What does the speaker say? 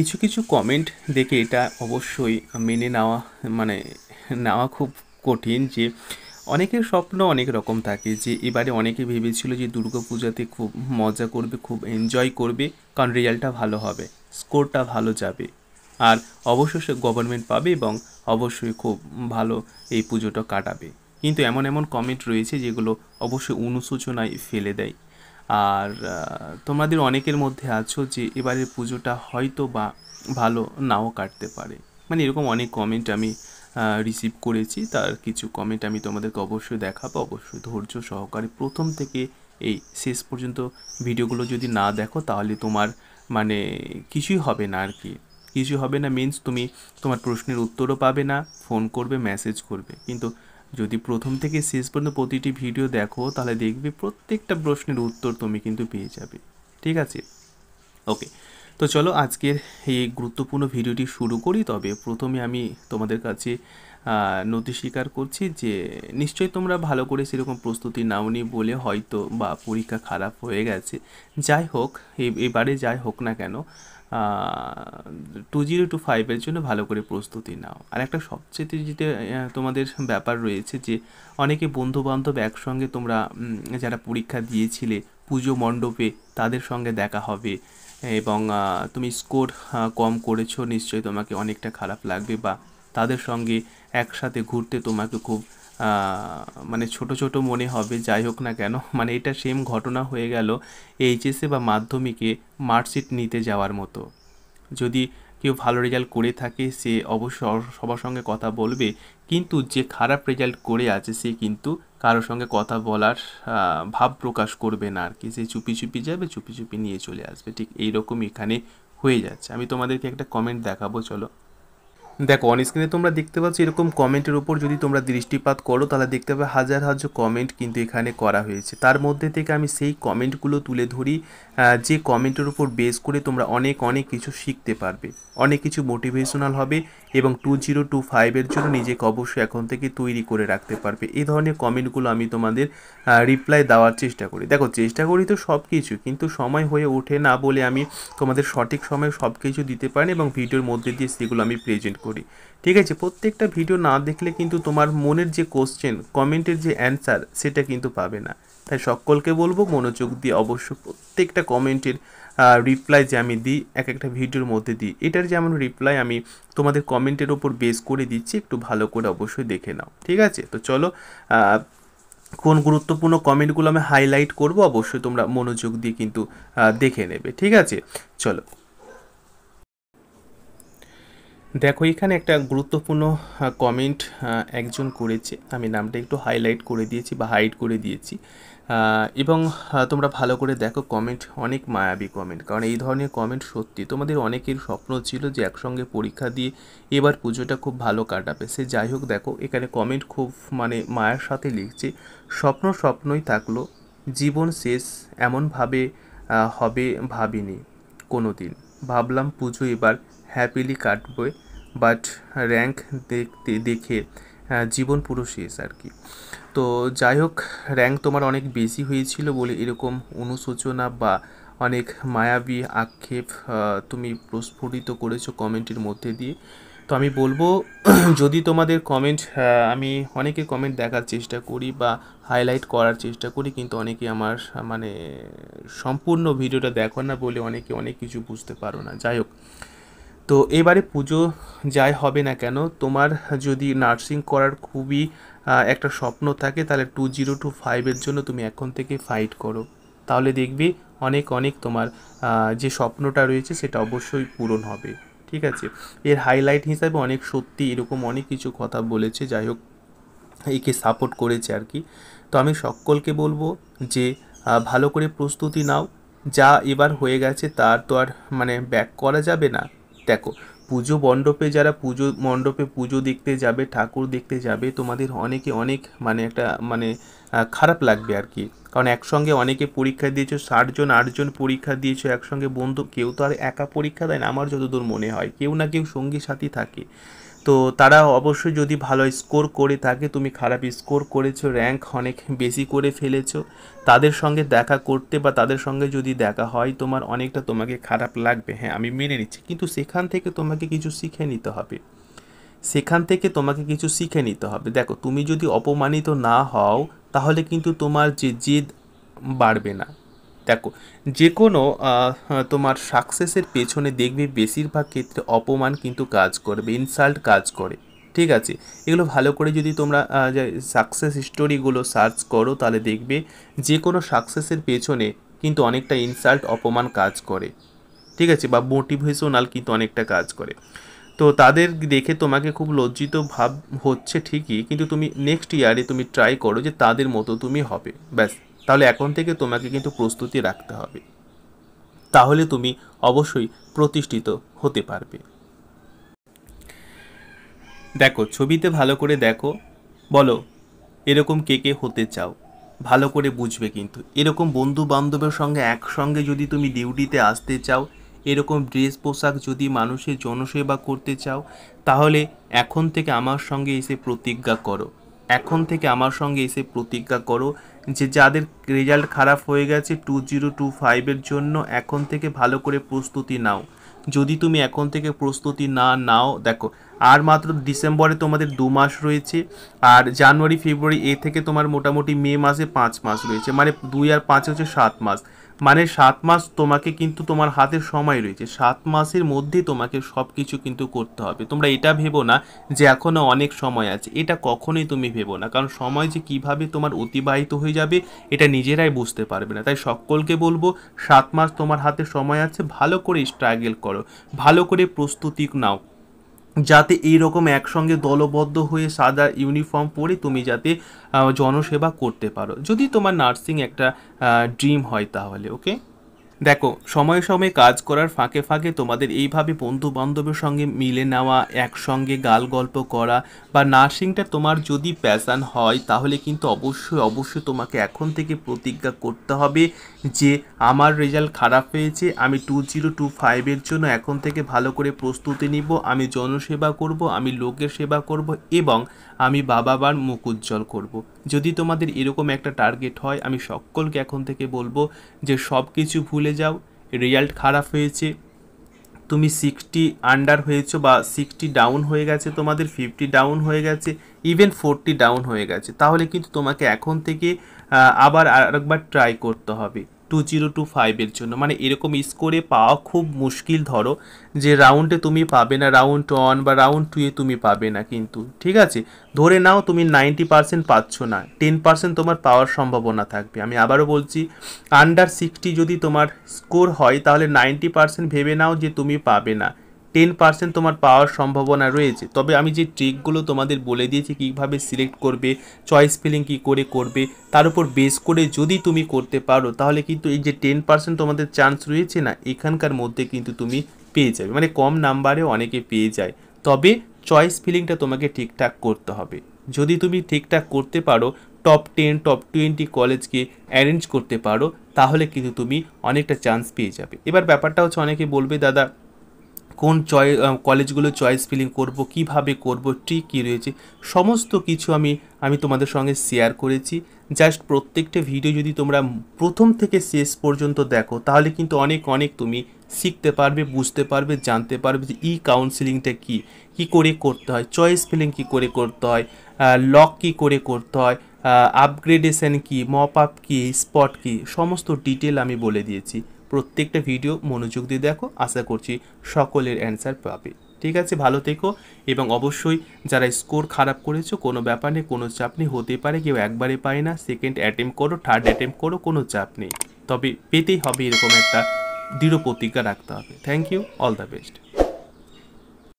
কিছু কিছু কমেন্ট দেখে এটা অবশ্যই মেনে নেওয়া মানে নেওয়া খুব কঠিন যে অনেকের স্বপ্ন অনেক রকম থাকে যে এবারে অনেকে ভেবেছিল যে দুর্গাপূজাতে খুব মজা করবে খুব এনজয় করবে কারণ রেজাল্টটা ভালো হবে স্কোরটা ভালো যাবে আর অবশ্যই গভর্নমেন্ট পাবে এবং অবশ্যই খুব ভালো এই পুজোটা কাটাবে কিন্তু এমন এমন কমেন্ট রয়েছে যেগুলো অবশ্যই অনুশোচনায় ফেলে দেয় আর তোমাদের অনেকের মধ্যে আছো যে এবারের পুজোটা হয়তো বা ভালো নাও কাটতে পারে মানে এরকম অনেক কমেন্ট আমি রিসিভ করেছি তার কিছু কমেন্ট আমি তোমাদেরকে অবশ্যই দেখাবো অবশ্যই ধৈর্য সহকারে প্রথম থেকে এই শেষ পর্যন্ত ভিডিওগুলো যদি না দেখো তাহলে তোমার মানে কিছুই হবে না আর কি কিছু হবে না মিন্স তুমি তোমার প্রশ্নের উত্তরও পাবে না ফোন করবে মেসেজ করবে কিন্তু যদি প্রথম থেকে শেষ পর্যন্ত প্রতিটি ভিডিও দেখো তাহলে দেখবে প্রত্যেকটা প্রশ্নের উত্তর তুমি কিন্তু পেয়ে যাবে ঠিক আছে ওকে তো চলো আজকের এই গুরুত্বপূর্ণ ভিডিওটি শুরু করি তবে প্রথমে আমি তোমাদের কাছে নথি স্বীকার করছি যে নিশ্চয়ই তোমরা ভালো করে সেরকম প্রস্তুতি নাওনি বলে হয়তো বা পরীক্ষা খারাপ হয়ে গেছে যাই হোক এবারে যাই হোক না কেন টু জিরো টু ফাইভের জন্য ভালো করে প্রস্তুতি নাও আর একটা সবচেয়ে যেটা তোমাদের ব্যাপার রয়েছে যে অনেকে বন্ধুবান্ধব একসঙ্গে তোমরা যারা পরীক্ষা দিয়েছিলে পুজো মণ্ডপে তাদের সঙ্গে দেখা হবে এবং তুমি স্কোর কম করেছো নিশ্চয়ই তোমাকে অনেকটা খারাপ লাগবে বা তাদের সঙ্গে একসাথে ঘুরতে তোমাকে খুব মানে ছোট ছোট মনে হবে যাই হোক না কেন মানে এটা সেম ঘটনা হয়ে গেল এইচএসে বা মাধ্যমিকে মার্কশিট নিতে যাওয়ার মতো যদি কেউ ভালো রেজাল্ট করে থাকে সে অবশ্য সবার সঙ্গে কথা বলবে কিন্তু যে খারাপ রেজাল্ট করে আছে সে কিন্তু কারোর সঙ্গে কথা বলার ভাব প্রকাশ করবে না আর কি সে চুপি চুপি যাবে চুপি চুপি নিয়ে চলে আসবে ঠিক এইরকম এখানে হয়ে যাচ্ছে আমি তোমাদেরকে একটা কমেন্ট দেখাবো চলো দেখো অন স্ক্রিনে তোমরা দেখতে পাচ্ছ এরকম কমেন্টের উপর যদি তোমরা দৃষ্টিপাত করো তাহলে দেখতে পাবে হাজার হাজার কমেন্ট কিন্তু এখানে করা হয়েছে তার মধ্যে থেকে আমি সেই কমেন্টগুলো তুলে ধরি যে কমেন্টের উপর বেস করে তোমরা অনেক অনেক কিছু শিখতে পারবে অনেক কিছু মোটিভেশনাল হবে এবং টু জিরো টু ফাইভের জন্য নিজেকে অবশ্যই এখন থেকে তৈরি করে রাখতে পারবে এই ধরনের কমেন্টগুলো আমি তোমাদের রিপ্লাই দেওয়ার চেষ্টা করি দেখো চেষ্টা করি তো সব কিছু কিন্তু সময় হয়ে ওঠে না বলে আমি তোমাদের সঠিক সময়ে সব কিছু দিতে পারি এবং ভিডিওর মধ্যে দিয়ে সেগুলো আমি প্রেজেন্ট করি করি ঠিক আছে প্রত্যেকটা ভিডিও না দেখলে কিন্তু তোমার মনের যে কোশ্চেন কমেন্টের যে অ্যান্সার সেটা কিন্তু পাবে না তাই সকলকে বলবো মনোযোগ দিয়ে অবশ্য প্রত্যেকটা কমেন্টের রিপ্লাই যে আমি দিই এক একটা ভিডিওর মধ্যে দিই এটার যেমন রিপ্লাই আমি তোমাদের কমেন্টের ওপর বেস করে দিচ্ছি একটু ভালো করে অবশ্যই দেখে নাও ঠিক আছে তো চলো কোন গুরুত্বপূর্ণ কমেন্টগুলো আমি হাইলাইট করব অবশ্যই তোমরা মনোযোগ দিয়ে কিন্তু দেখে নেবে ঠিক আছে চলো দেখো এখানে একটা গুরুত্বপূর্ণ কমেন্ট একজন করেছে আমি নামটা একটু হাইলাইট করে দিয়েছি বা হাইড করে দিয়েছি এবং তোমরা ভালো করে দেখো কমেন্ট অনেক মায়াবী কমেন্ট কারণ এই ধরনের কমেন্ট সত্যি তোমাদের অনেকের স্বপ্ন ছিল যে একসঙ্গে পরীক্ষা দিয়ে এবার পুজোটা খুব ভালো কাটাবে সে যাই হোক দেখো এখানে কমেন্ট খুব মানে মায়ার সাথে লিখছে স্বপ্ন স্বপ্নই থাকলো জীবন শেষ এমনভাবে হবে ভাবিনি কোনো দিন ভাবলাম পুজো এবার হ্যাপিলি কাটবে বাট র্যাঙ্ক দেখতে দেখে জীবন পুরো শেষ আর কি তো যাই হোক র্যাঙ্ক তোমার অনেক বেশি হয়েছিল বলে এরকম অনুশোচনা বা অনেক মায়াবী আক্ষেপ তুমি প্রস্ফুটিত করেছো কমেন্টের মধ্যে দিয়ে তো আমি বলবো যদি তোমাদের কমেন্ট আমি অনেকের কমেন্ট দেখার চেষ্টা করি বা হাইলাইট করার চেষ্টা করি কিন্তু অনেকে আমার মানে সম্পূর্ণ ভিডিওটা দেখো না বলে অনেকে অনেক কিছু বুঝতে পারো না যাই হোক তো এবারে পুজো যাই হবে না কেন তোমার যদি নার্সিং করার খুবই একটা স্বপ্ন থাকে তাহলে টু জিরো টু ফাইভের জন্য তুমি এখন থেকে ফাইট করো তাহলে দেখবে অনেক অনেক তোমার যে স্বপ্নটা রয়েছে সেটা অবশ্যই পূরণ হবে ঠিক আছে এর হাইলাইট হিসাবে অনেক সত্যি এরকম অনেক কিছু কথা বলেছে যাই হোক একে সাপোর্ট করেছে আর কি তো আমি সকলকে বলবো যে ভালো করে প্রস্তুতি নাও যা এবার হয়ে গেছে তার তো আর মানে ব্যাক করা যাবে না দেখো পুজো মণ্ডপে যারা পুজো মণ্ডপে পুজো দেখতে যাবে ঠাকুর দেখতে যাবে তোমাদের অনেকে অনেক মানে একটা মানে খারাপ লাগবে আর কি কারণ একসঙ্গে অনেকে পরীক্ষা দিয়েছো ষাটজন আটজন পরীক্ষা দিয়েছো একসঙ্গে বন্ধু কেউ তো আর একা পরীক্ষা দেয় না আমার যতদূর মনে হয় কেউ না কেউ সঙ্গী সাথী থাকে তো তারা অবশ্যই যদি ভালো স্কোর করে থাকে তুমি খারাপ স্কোর করেছো র্যাঙ্ক অনেক বেশি করে ফেলেছো তাদের সঙ্গে দেখা করতে বা তাদের সঙ্গে যদি দেখা হয় তোমার অনেকটা তোমাকে খারাপ লাগবে হ্যাঁ আমি মেনে নিচ্ছি কিন্তু সেখান থেকে তোমাকে কিছু শিখে নিতে হবে সেখান থেকে তোমাকে কিছু শিখে নিতে হবে দেখো তুমি যদি অপমানিত না হও তাহলে কিন্তু তোমার যে জেদ বাড়বে না দেখো যে কোনো হ্যাঁ, তোমার সাকসেসের পেছনে দেখবে বেশিরভাগ ক্ষেত্রে অপমান কিন্তু কাজ করবে ইনসাল্ট কাজ করে ঠিক আছে এগুলো ভালো করে যদি তোমরা সাকসেস স্টোরিগুলো সার্চ করো তাহলে দেখবে যে কোনো সাকসেসের পেছনে কিন্তু অনেকটা ইনসাল্ট অপমান কাজ করে ঠিক আছে বা মোটিভেশনাল কিন্তু অনেকটা কাজ করে তো তাদের দেখে তোমাকে খুব লজ্জিত ভাব হচ্ছে ঠিকই কিন্তু তুমি নেক্সট ইয়ারে তুমি ট্রাই করো যে তাদের মতো তুমি হবে ব্যাস তাহলে এখন থেকে তোমাকে কিন্তু প্রস্তুতি রাখতে হবে তাহলে তুমি অবশ্যই প্রতিষ্ঠিত হতে পারবে দেখো ছবিতে ভালো করে দেখো বলো এরকম কে কে হতে চাও ভালো করে বুঝবে কিন্তু এরকম বন্ধু বান্ধবের সঙ্গে একসঙ্গে যদি তুমি ডিউটিতে আসতে চাও এরকম ড্রেস পোশাক যদি মানুষের জনসেবা করতে চাও তাহলে এখন থেকে আমার সঙ্গে এসে প্রতিজ্ঞা করো এখন থেকে আমার সঙ্গে এসে প্রতিজ্ঞা করো যে যাদের রেজাল্ট খারাপ হয়ে গেছে টু জিরো টু ফাইভের জন্য এখন থেকে ভালো করে প্রস্তুতি নাও যদি তুমি এখন থেকে প্রস্তুতি না নাও দেখো আর মাত্র ডিসেম্বরে তোমাদের দু মাস রয়েছে আর জানুয়ারি ফেব্রুয়ারি এ থেকে তোমার মোটামুটি মে মাসে পাঁচ মাস রয়েছে মানে দুই আর পাঁচ হচ্ছে সাত মাস মানে সাত মাস তোমাকে কিন্তু তোমার হাতে সময় রয়েছে সাত মাসের মধ্যে তোমাকে সব কিছু কিন্তু করতে হবে তোমরা এটা ভেবো না যে এখনও অনেক সময় আছে এটা কখনোই তুমি ভেবো না কারণ সময় যে কিভাবে তোমার অতিবাহিত হয়ে যাবে এটা নিজেরাই বুঝতে পারবে না তাই সকলকে বলবো সাত মাস তোমার হাতে সময় আছে ভালো করে স্ট্রাগেল করো ভালো করে প্রস্তুতি নাও যাতে এই রকম একসঙ্গে দলবদ্ধ হয়ে সাদা ইউনিফর্ম পরে তুমি যাতে জনসেবা করতে পারো যদি তোমার নার্সিং একটা ড্রিম হয় তাহলে ওকে দেখো সময়ে সময়ে কাজ করার ফাঁকে ফাঁকে তোমাদের এইভাবে বন্ধু বান্ধবের সঙ্গে মিলে নেওয়া একসঙ্গে গাল গল্প করা বা নার্সিংটা তোমার যদি প্যাশান হয় তাহলে কিন্তু অবশ্যই অবশ্যই তোমাকে এখন থেকে প্রতিজ্ঞা করতে হবে যে আমার রেজাল্ট খারাপ হয়েছে আমি টু জিরো টু ফাইভের জন্য এখন থেকে ভালো করে প্রস্তুতি নিব আমি জনসেবা করব আমি লোকের সেবা করব এবং আমি বাবা বার মুখ উজ্জ্বল করব। যদি তোমাদের এরকম একটা টার্গেট হয় আমি সকলকে এখন থেকে বলবো যে সব কিছু ভুলে যাও রেজাল্ট খারাপ হয়েছে তুমি সিক্সটি আন্ডার হয়েছো বা সিক্সটি ডাউন হয়ে গেছে তোমাদের ফিফটি ডাউন হয়ে গেছে ইভেন ফোরটি ডাউন হয়ে গেছে তাহলে কিন্তু তোমাকে এখন থেকে আবার আরেকবার ট্রাই করতে হবে টু জিরো টু ফাইভের জন্য মানে এরকম স্কোরে পাওয়া খুব মুশকিল ধরো যে রাউন্ডে তুমি পাবে না রাউন্ড ওয়ান বা রাউন্ড টুয়ে তুমি পাবে না কিন্তু ঠিক আছে ধরে নাও তুমি নাইনটি পার্সেন্ট পাচ্ছ না টেন পার্সেন্ট তোমার পাওয়ার সম্ভাবনা থাকবে আমি আবারও বলছি আন্ডার সিক্সটি যদি তোমার স্কোর হয় তাহলে নাইনটি পার্সেন্ট ভেবে নাও যে তুমি পাবে না টেন পার্সেন্ট তোমার পাওয়ার সম্ভাবনা রয়েছে তবে আমি যে ট্রিকগুলো তোমাদের বলে দিয়েছি কীভাবে সিলেক্ট করবে চয়েস ফিলিং কী করে করবে তার উপর বেস করে যদি তুমি করতে পারো তাহলে কিন্তু এই যে টেন পার্সেন্ট তোমাদের চান্স রয়েছে না এখানকার মধ্যে কিন্তু তুমি পেয়ে যাবে মানে কম নাম্বারে অনেকে পেয়ে যায় তবে চয়েস ফিলিংটা তোমাকে ঠিকঠাক করতে হবে যদি তুমি ঠিকঠাক করতে পারো টপ টেন টপ টোয়েন্টি কলেজকে অ্যারেঞ্জ করতে পারো তাহলে কিন্তু তুমি অনেকটা চান্স পেয়ে যাবে এবার ব্যাপারটা হচ্ছে অনেকে বলবে দাদা কোন চয় কলেজগুলো চয়েস ফিলিং করব কিভাবে করব ট্রিক কী রয়েছে সমস্ত কিছু আমি আমি তোমাদের সঙ্গে শেয়ার করেছি জাস্ট প্রত্যেকটা ভিডিও যদি তোমরা প্রথম থেকে শেষ পর্যন্ত দেখো তাহলে কিন্তু অনেক অনেক তুমি শিখতে পারবে বুঝতে পারবে জানতে পারবে যে ই কাউন্সিলিংটা কি কি করে করতে হয় চয়েস ফিলিং কি করে করতে হয় লক কি করে করতে হয় আপগ্রেডেশন কি মপ আপ কি স্পট কি সমস্ত ডিটেল আমি বলে দিয়েছি প্রত্যেকটা ভিডিও মনোযোগ দিয়ে দেখো আশা করছি সকলের অ্যান্সার পাবে ঠিক আছে ভালো থেকো এবং অবশ্যই যারা স্কোর খারাপ করেছো কোনো ব্যাপার নেই কোনো চাপ নেই হতে পারে কেউ একবারে পায় না সেকেন্ড অ্যাটেম্প করো থার্ড অ্যাটেম্প করো কোনো চাপ নেই তবে পেতেই হবে এরকম একটা দৃঢ় প্রতিজ্ঞা রাখতে হবে thank you all the best